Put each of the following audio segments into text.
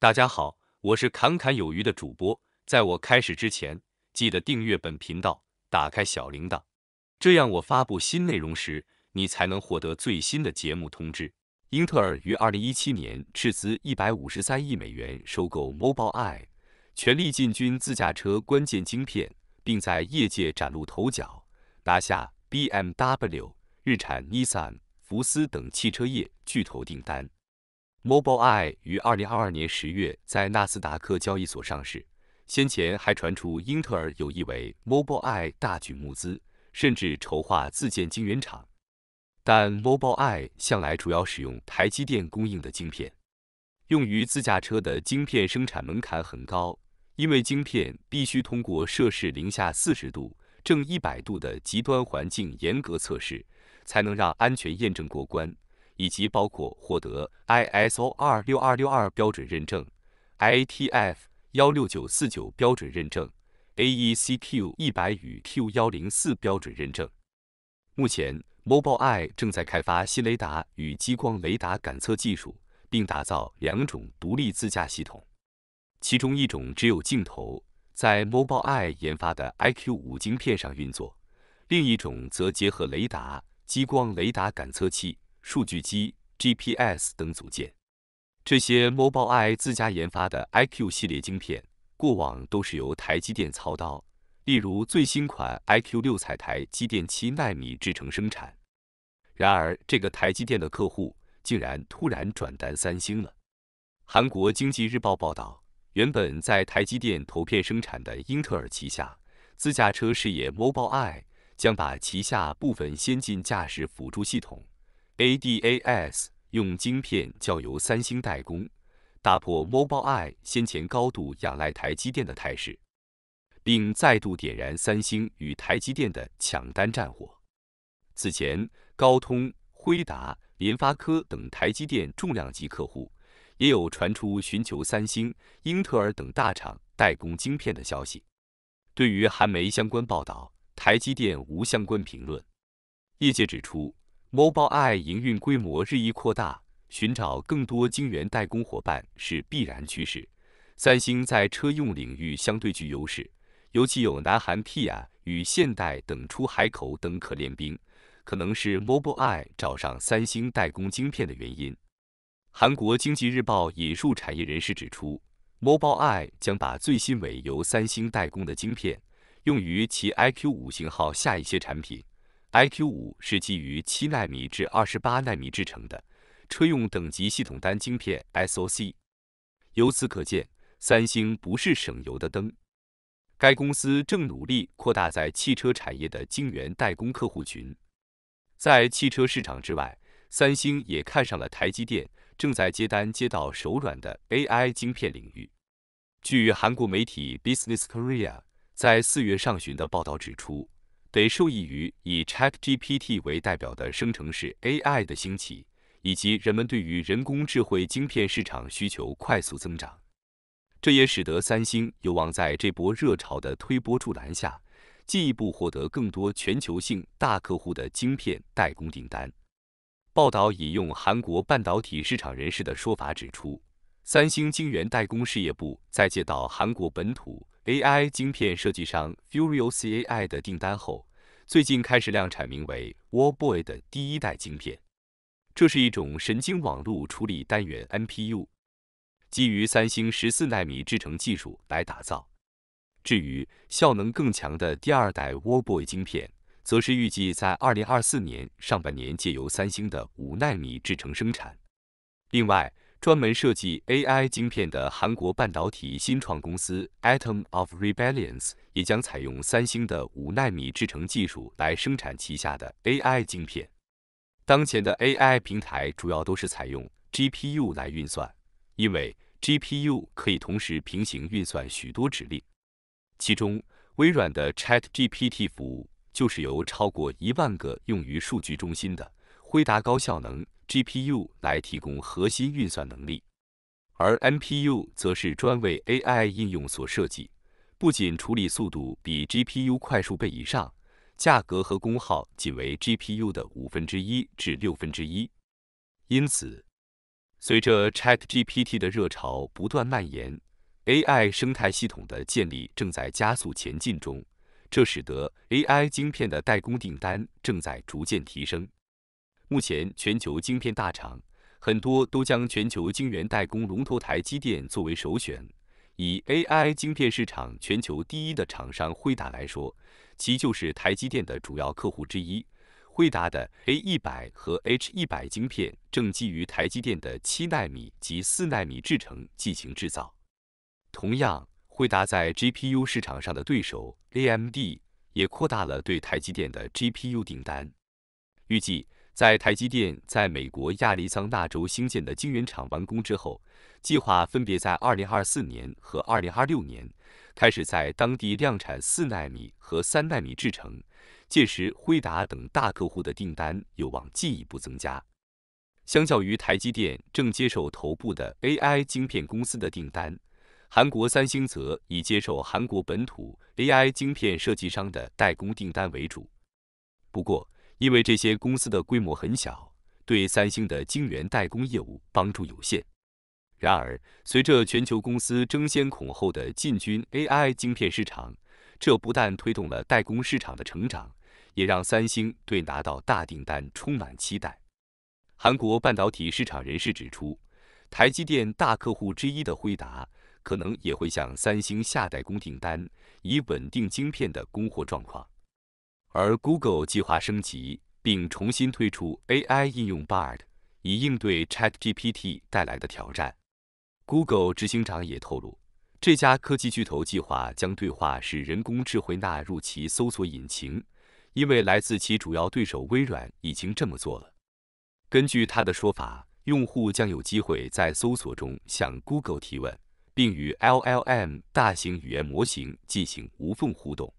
大家好，我是侃侃有余的主播。在我开始之前，记得订阅本频道，打开小铃铛，这样我发布新内容时，你才能获得最新的节目通知。英特尔于二零一七年斥资一百五十三亿美元收购 Mobileye，全力进军自驾车关键晶片，并在业界崭露头角，拿下 BMW、日产、Nissan、福斯等汽车业巨头订单。Mobileye 于二零二二年十月在纳斯达克交易所上市。先前还传出英特尔有意为 Mobileye 大举募资，甚至筹划自建晶圆厂。但 Mobileye 向来主要使用台积电供应的晶片。用于自驾车的晶片生产门槛很高，因为晶片必须通过摄氏零下四十度、正一百度的极端环境严格测试，才能让安全验证过关。以及包括获得 I S O 2六二六二标准认证、I T F 幺六九四九标准认证、A E C Q 一百与 Q 幺零四标准认证。目前，Mobileye 正在开发新雷达与激光雷达感测技术，并打造两种独立自驾系统，其中一种只有镜头，在 Mobileye 研发的 I Q 五晶片上运作；另一种则结合雷达、激光雷达感测器。数据机、GPS 等组件，这些 Mobileye 自家研发的 IQ 系列晶片，过往都是由台积电操刀，例如最新款 IQ 六彩台积电七纳米制程生产。然而，这个台积电的客户竟然突然转单三星了。韩国经济日报报道，原本在台积电投片生产的英特尔旗下自驾车事业 Mobileye 将把旗下部分先进驾驶辅助系统。ADAS 用晶片交由三星代工，打破 Mobileye 先前高度仰赖台积电的态势，并再度点燃三星与台积电的抢单战火。此前，高通、辉达、联发科等台积电重量级客户，也有传出寻求三星、英特尔等大厂代工晶片的消息。对于韩媒相关报道，台积电无相关评论。业界指出。Mobile I y e 运规模日益扩大，寻找更多晶圆代工伙伴是必然趋势。三星在车用领域相对具优势，尤其有南韩 p i a 与现代等出海口等可练兵，可能是 Mobile I y e 找上三星代工晶片的原因。韩国经济日报引述产业人士指出，Mobile I y e 将把最新尾由三星代工的晶片，用于其 IQ5 型号下一些产品。iQ5 是基于七纳米至二十八纳米制成的车用等级系统单晶片 SOC。由此可见，三星不是省油的灯。该公司正努力扩大在汽车产业的晶圆代工客户群。在汽车市场之外，三星也看上了台积电正在接单接到手软的 AI 晶片领域。据韩国媒体 Business Korea 在四月上旬的报道指出。得受益于以 ChatGPT 为代表的生成式 AI 的兴起，以及人们对于人工智慧晶片市场需求快速增长。这也使得三星有望在这波热潮的推波助澜下，进一步获得更多全球性大客户的晶片代工订单。报道引用韩国半导体市场人士的说法指出。三星晶圆代工事业部在接到韩国本土 AI 晶片设计商 Furio AI 的订单后，最近开始量产名为 w a r b o y 的第一代晶片。这是一种神经网络处理单元 NPU，基于三星十四纳米制程技术来打造。至于效能更强的第二代 w a r b o y 晶片，则是预计在二零二四年上半年借由三星的五纳米制程生产。另外，专门设计 AI 晶片的韩国半导体新创公司 Atom of r e b e l l i o n c e 也将采用三星的五纳米制程技术来生产旗下的 AI 晶片。当前的 AI 平台主要都是采用 GPU 来运算，因为 GPU 可以同时平行运算许多指令。其中，微软的 ChatGPT 服务就是由超过一万个用于数据中心的。辉达高效能 GPU 来提供核心运算能力，而 NPU 则是专为 AI 应用所设计，不仅处理速度比 GPU 快数倍以上，价格和功耗仅为 GPU 的五分之一至六分之一。因此，随着 ChatGPT 的热潮不断蔓延，AI 生态系统的建立正在加速前进中，这使得 AI 晶片的代工订单正在逐渐提升。目前，全球晶片大厂很多都将全球晶圆代工龙头台积电作为首选。以 AI 晶片市场全球第一的厂商辉达来说，其就是台积电的主要客户之一。辉达的 A 一百和 H 一百晶片正基于台积电的七纳米及四纳米制程进行制造。同样，惠达在 GPU 市场上的对手 AMD 也扩大了对台积电的 GPU 订单，预计。在台积电在美国亚利桑那州兴建的晶圆厂完工之后，计划分别在2024年和2026年开始在当地量产4纳米和3纳米制程，届时辉达等大客户的订单有望进一步增加。相较于台积电正接受头部的 AI 晶片公司的订单，韩国三星则以接受韩国本土 AI 晶片设计商的代工订单为主。不过，因为这些公司的规模很小，对三星的晶圆代工业务帮助有限。然而，随着全球公司争先恐后的进军 AI 晶片市场，这不但推动了代工市场的成长，也让三星对拿到大订单充满期待。韩国半导体市场人士指出，台积电大客户之一的辉达可能也会向三星下代工订单，以稳定晶片的供货状况。而 Google 计划升级并重新推出 AI 应用 Bard，以应对 Chat GPT 带来的挑战。Google 执行长也透露，这家科技巨头计划将对话式人工智慧纳入其搜索引擎，因为来自其主要对手微软已经这么做了。根据他的说法，用户将有机会在搜索中向 Google 提问，并与 LLM 大型语言模型进行无缝互动。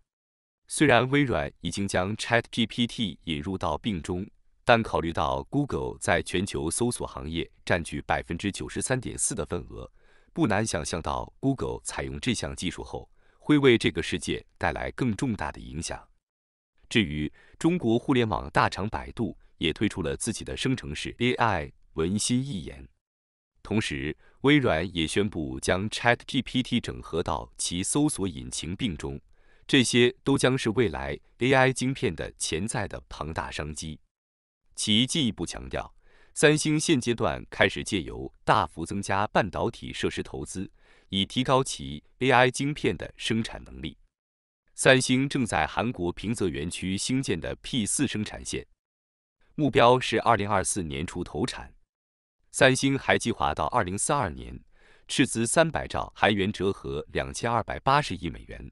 虽然微软已经将 Chat GPT 引入到病中，但考虑到 Google 在全球搜索行业占据百分之九十三点四的份额，不难想象到 Google 采用这项技术后，会为这个世界带来更重大的影响。至于中国互联网大厂百度，也推出了自己的生成式 AI 文心一言。同时，微软也宣布将 Chat GPT 整合到其搜索引擎并中。这些都将是未来 AI 芯片的潜在的庞大商机。其进一步强调，三星现阶段开始借由大幅增加半导体设施投资，以提高其 AI 芯片的生产能力。三星正在韩国平泽园区兴建的 P4 生产线，目标是二零二四年初投产。三星还计划到二零四二年，斥资三百兆韩元（折合两千二百八十亿美元）。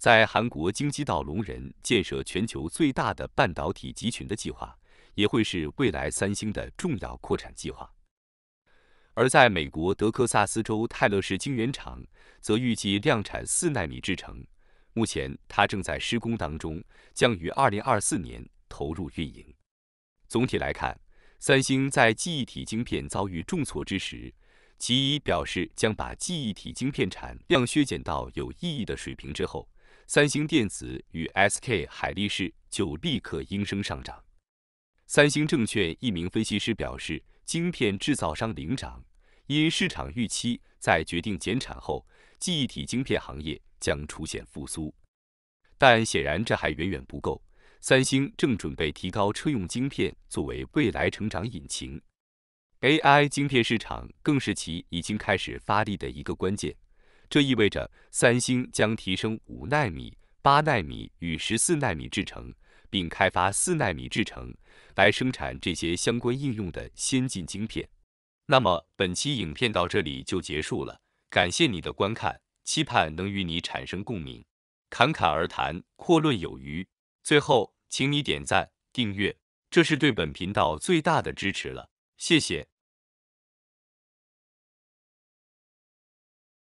在韩国京畿道龙仁建设全球最大的半导体集群的计划，也会是未来三星的重要扩产计划。而在美国德克萨斯州泰勒市晶圆厂，则预计量产四纳米制程，目前它正在施工当中，将于二零二四年投入运营。总体来看，三星在记忆体晶片遭遇重挫之时，其已表示将把记忆体晶片产量削减到有意义的水平之后。三星电子与 SK 海力士就立刻应声上涨。三星证券一名分析师表示，晶片制造商领涨，因市场预期在决定减产后，记忆体晶片行业将出现复苏。但显然这还远远不够。三星正准备提高车用晶片作为未来成长引擎，AI 晶片市场更是其已经开始发力的一个关键。这意味着三星将提升五纳米、八纳米与十四纳米制程，并开发四纳米制程来生产这些相关应用的先进晶片。那么本期影片到这里就结束了，感谢你的观看，期盼能与你产生共鸣。侃侃而谈，阔论有余。最后，请你点赞、订阅，这是对本频道最大的支持了，谢谢。